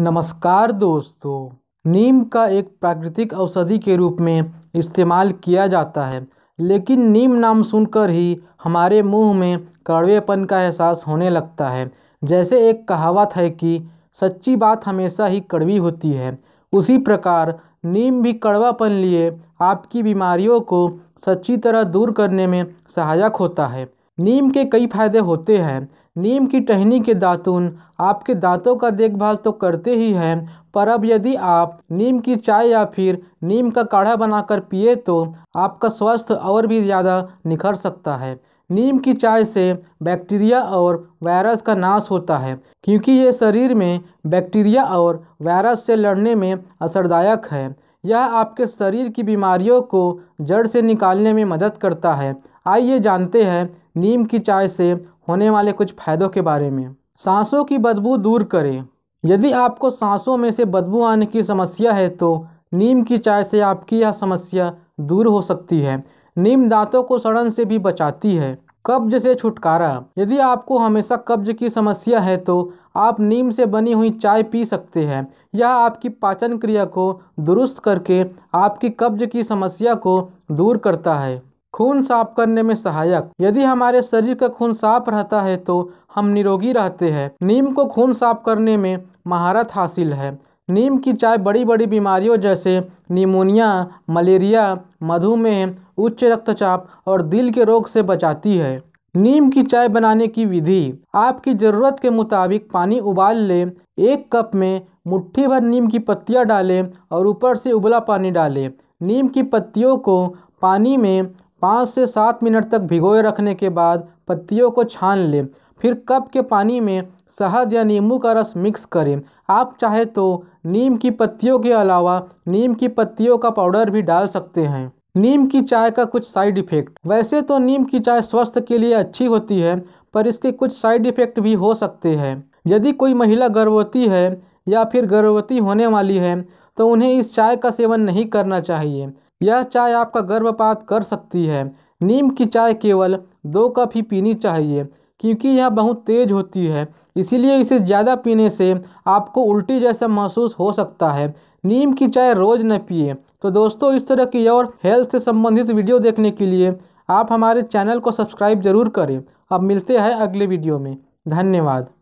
नमस्कार दोस्तों नीम का एक प्राकृतिक औषधि के रूप में इस्तेमाल किया जाता है लेकिन नीम नाम सुनकर ही हमारे मुंह में कड़वेपन का एहसास होने लगता है जैसे एक कहावत है कि सच्ची बात हमेशा ही कड़वी होती है उसी प्रकार नीम भी कड़वापन लिए आपकी बीमारियों को सच्ची तरह दूर करने में सहायक होता है नीम के कई फायदे होते हैं नीम की टहनी के दातुन आपके दांतों का देखभाल तो करते ही हैं पर अब यदि आप नीम की चाय या फिर नीम का काढ़ा बनाकर पिए तो आपका स्वास्थ्य और भी ज़्यादा निखर सकता है नीम की चाय से बैक्टीरिया और वायरस का नाश होता है क्योंकि ये शरीर में बैक्टीरिया और वायरस से लड़ने में असरदायक है यह आपके शरीर की बीमारियों को जड़ से निकालने में मदद करता है आइए जानते हैं नीम की चाय से होने वाले कुछ फायदों के बारे में सांसों की बदबू दूर करें यदि आपको सांसों में से बदबू आने की समस्या है तो नीम की चाय से आपकी यह समस्या दूर हो सकती है नीम दांतों को सड़न से भी बचाती है कब्ज से छुटकारा यदि आपको हमेशा कब्ज की समस्या है तो आप नीम से बनी हुई चाय पी सकते हैं यह आपकी पाचन क्रिया को दुरुस्त करके आपकी कब्ज की समस्या को दूर करता है खून साफ करने में सहायक यदि हमारे शरीर का खून साफ रहता है तो हम निरोगी रहते हैं नीम को खून साफ करने में महारत हासिल है नीम की चाय बड़ी बड़ी बीमारियों जैसे निमोनिया मलेरिया मधुमेह उच्च रक्तचाप और दिल के रोग से बचाती है नीम की चाय बनाने की विधि आपकी ज़रूरत के मुताबिक पानी उबाल लें एक कप में मुट्ठी भर नीम की पत्तियाँ डालें और ऊपर से उबला पानी डालें नीम की पत्तियों को पानी में पाँच से सात मिनट तक भिगोए रखने के बाद पत्तियों को छान लें फिर कप के पानी में शहद या नींबू का रस मिक्स करें आप चाहे तो नीम की पत्तियों के अलावा नीम की पत्तियों का पाउडर भी डाल सकते हैं नीम की चाय का कुछ साइड इफ़ेक्ट वैसे तो नीम की चाय स्वास्थ्य के लिए अच्छी होती है पर इसके कुछ साइड इफ़ेक्ट भी हो सकते हैं यदि कोई महिला गर्भवती है या फिर गर्भवती होने वाली है तो उन्हें इस चाय का सेवन नहीं करना चाहिए यह चाय आपका गर्भपात कर सकती है नीम की चाय केवल दो कप ही पीनी चाहिए क्योंकि यह बहुत तेज़ होती है इसीलिए इसे ज़्यादा पीने से आपको उल्टी जैसा महसूस हो सकता है नीम की चाय रोज़ न पिए तो दोस्तों इस तरह की और हेल्थ से संबंधित वीडियो देखने के लिए आप हमारे चैनल को सब्सक्राइब जरूर करें अब मिलते हैं अगले वीडियो में धन्यवाद